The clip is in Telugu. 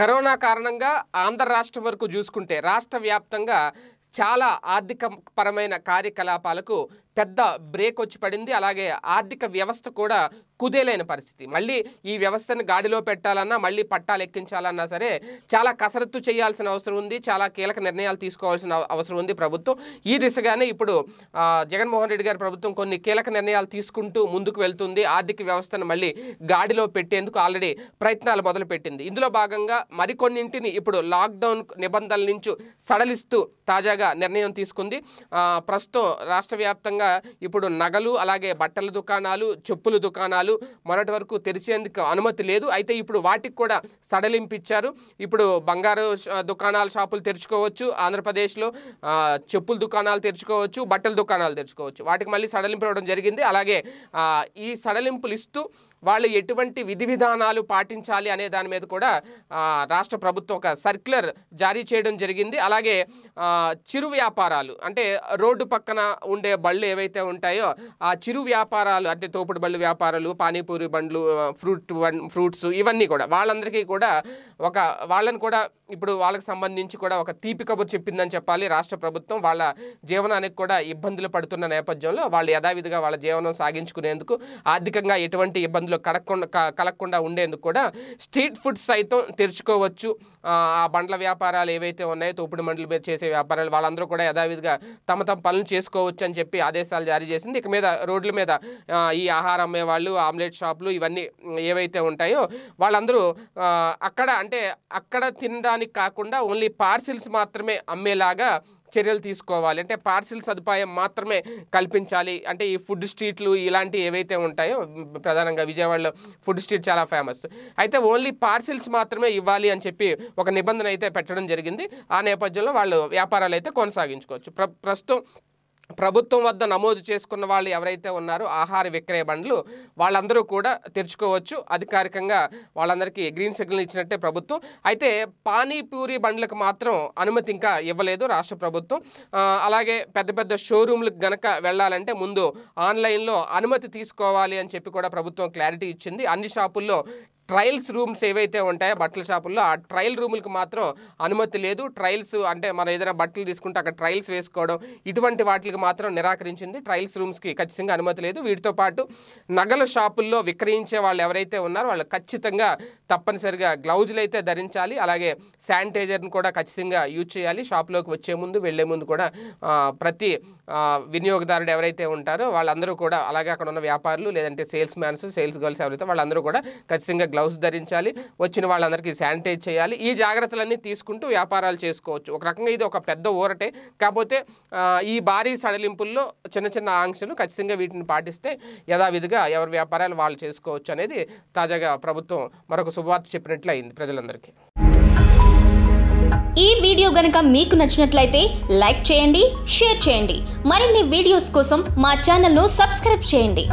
కరోనా కారణంగా ఆంధ్ర రాష్ట్రం వరకు చూసుకుంటే రాష్ట్ర వ్యాప్తంగా చాలా ఆర్థిక పరమైన కార్యకలాపాలకు పెద్ద బ్రేక్ వచ్చి పడింది అలాగే ఆర్థిక వ్యవస్థ కూడా కుదేలైన పరిస్థితి మళ్ళీ ఈ వ్యవస్థను గాడిలో పెట్టాలన్నా మళ్ళీ పట్టాలు ఎక్కించాలన్నా సరే చాలా కసరత్తు చేయాల్సిన అవసరం ఉంది చాలా కీలక నిర్ణయాలు తీసుకోవాల్సిన అవసరం ఉంది ప్రభుత్వం ఈ దిశగానే ఇప్పుడు జగన్మోహన్ రెడ్డి గారి ప్రభుత్వం కొన్ని కీలక నిర్ణయాలు తీసుకుంటూ ముందుకు వెళ్తుంది ఆర్థిక వ్యవస్థను మళ్ళీ గాడిలో పెట్టేందుకు ఆల్రెడీ ప్రయత్నాలు మొదలుపెట్టింది ఇందులో భాగంగా మరికొన్నింటిని ఇప్పుడు లాక్డౌన్ నిబంధనల నుంచి సడలిస్తూ తాజాగా నిర్ణయం తీసుకుంది ప్రస్తుతం రాష్ట్ర వ్యాప్తంగా కూడా ఇప్పుడు నగలు అలాగే బట్టల దుకాణాలు చెప్పుల దుకాణాలు మొన్నటి వరకు తెరిచేందుకు అనుమతి లేదు అయితే ఇప్పుడు వాటికి కూడా సడలింపిచ్చారు ఇప్పుడు బంగారు దుకాణాల షాపులు తెరుచుకోవచ్చు ఆంధ్రప్రదేశ్లో చెప్పుల దుకాణాలు తెరుచుకోవచ్చు బట్టల దుకాణాలు తెరుచుకోవచ్చు వాటికి మళ్ళీ సడలింపు ఇవ్వడం జరిగింది అలాగే ఈ సడలింపులు ఇస్తూ వాళ్ళు ఎటువంటి విధి విధానాలు పాటించాలి అనే దాని మీద కూడా రాష్ట్ర ప్రభుత్వం ఒక సర్క్యులర్ జారీ చేయడం జరిగింది అలాగే చిరు వ్యాపారాలు అంటే రోడ్డు పక్కన ఉండే బళ్ళు ఏవైతే ఉంటాయో ఆ చిరు వ్యాపారాలు అంటే తోపుడు బళ్ళు వ్యాపారాలు పానీపూరి బండ్లు ఫ్రూట్ ఫ్రూట్స్ ఇవన్నీ కూడా వాళ్ళందరికీ కూడా ఒక వాళ్ళని కూడా ఇప్పుడు వాళ్ళకి సంబంధించి కూడా ఒక తీపి కబురు చెప్పిందని చెప్పాలి రాష్ట్ర ప్రభుత్వం వాళ్ళ జీవనానికి కూడా ఇబ్బందులు పడుతున్న నేపథ్యంలో వాళ్ళు యథావిధిగా వాళ్ళ జీవనం సాగించుకునేందుకు ఆర్థికంగా ఎటువంటి ఇబ్బందులు అందులో కడకుండా కలగకుండా ఉండేందుకు కూడా స్ట్రీట్ ఫుడ్ సైతం తెరుచుకోవచ్చు ఆ బండ్ల వ్యాపారాలు ఏవైతే ఉన్నాయో తోపుడు మండలి మీద చేసే వ్యాపారాలు వాళ్ళందరూ కూడా యథావిధిగా తమ తమ పనులు చేసుకోవచ్చు అని చెప్పి ఆదేశాలు జారీ చేసింది ఇక మీద రోడ్ల మీద ఈ ఆహారం అమ్మేవాళ్ళు ఆమ్లెట్ షాపులు ఇవన్నీ ఏవైతే ఉంటాయో వాళ్ళందరూ అక్కడ అంటే అక్కడ తినడానికి కాకుండా ఓన్లీ పార్సిల్స్ మాత్రమే అమ్మేలాగా చర్యలు తీసుకోవాలి అంటే పార్సిల్ సదుపాయం మాత్రమే కల్పించాలి అంటే ఈ ఫుడ్ స్ట్రీట్లు ఇలాంటివి ఏవైతే ఉంటాయో ప్రధానంగా విజయవాడలో ఫుడ్ స్ట్రీట్ చాలా ఫేమస్ అయితే ఓన్లీ పార్సిల్స్ మాత్రమే ఇవ్వాలి అని చెప్పి ఒక నిబంధన అయితే పెట్టడం జరిగింది ఆ నేపథ్యంలో వాళ్ళు వ్యాపారాలు అయితే కొనసాగించుకోవచ్చు ప్ర ప్రస్తుతం ప్రభుత్వం వద్ద నమోదు చేసుకున్న వాళ్ళు ఎవరైతే ఉన్నారో ఆహార విక్రయ బండ్లు వాళ్ళందరూ కూడా తెరుచుకోవచ్చు అధికారికంగా వాళ్ళందరికీ గ్రీన్ సిగ్నల్ ఇచ్చినట్టే ప్రభుత్వం అయితే పానీపూరి బండ్లకు మాత్రం అనుమతి ఇంకా ఇవ్వలేదు రాష్ట్ర ప్రభుత్వం అలాగే పెద్ద పెద్ద షోరూమ్లకు గనక వెళ్ళాలంటే ముందు ఆన్లైన్లో అనుమతి తీసుకోవాలి అని చెప్పి కూడా ప్రభుత్వం క్లారిటీ ఇచ్చింది అన్ని షాపుల్లో ట్రయల్స్ రూమ్స్ ఏవైతే ఉంటాయో బట్టల షాపుల్లో ఆ ట్రయల్ రూములకు మాత్రం అనుమతి లేదు ట్రయల్స్ అంటే మనం ఏదైనా బట్టలు తీసుకుంటే అక్కడ ట్రయల్స్ వేసుకోవడం ఇటువంటి వాటికి మాత్రం నిరాకరించింది ట్రయల్స్ రూమ్స్కి ఖచ్చితంగా అనుమతి లేదు వీటితో పాటు నగల షాపుల్లో విక్రయించే వాళ్ళు ఎవరైతే ఉన్నారో వాళ్ళు ఖచ్చితంగా తప్పనిసరిగా గ్లౌజులు అయితే ధరించాలి అలాగే శానిటైజర్ని కూడా ఖచ్చితంగా యూజ్ చేయాలి షాప్లోకి వచ్చే ముందు వెళ్లే ముందు కూడా ప్రతి వినియోగదారుడు ఎవరైతే ఉంటారో వాళ్ళందరూ కూడా అలాగే అక్కడ ఉన్న వ్యాపారులు లేదంటే సేల్స్ మ్యాన్స్ సేల్స్ గర్ల్స్ ఎవరైతే వాళ్ళందరూ కూడా ఖచ్చితంగా గ్లౌజ్ ధరించాలి వచ్చిన వాళ్ళందరికీ శానిటైజ్ చేయాలి ఈ జాగ్రత్తలన్నీ తీసుకుంటూ వ్యాపారాలు చేసుకోవచ్చు ఒక రకంగా ఇది ఒక పెద్ద ఊరటే కాకపోతే ఈ భారీ సడలింపుల్లో చిన్న చిన్న ఆంక్షలు ఖచ్చితంగా వీటిని పాటిస్తే యథావిధిగా ఎవరి వ్యాపారాలు వాళ్ళు చేసుకోవచ్చు అనేది తాజాగా ప్రభుత్వం మరొక శుభవార్త చెప్పినట్లు అయింది ప్రజలందరికీ ఈ వీడియో గనక మీకు నచ్చినట్లయితే లైక్ చేయండి షేర్ చేయండి మరిన్ని వీడియోస్ కోసం మా ఛానల్ను సబ్స్క్రైబ్ చేయండి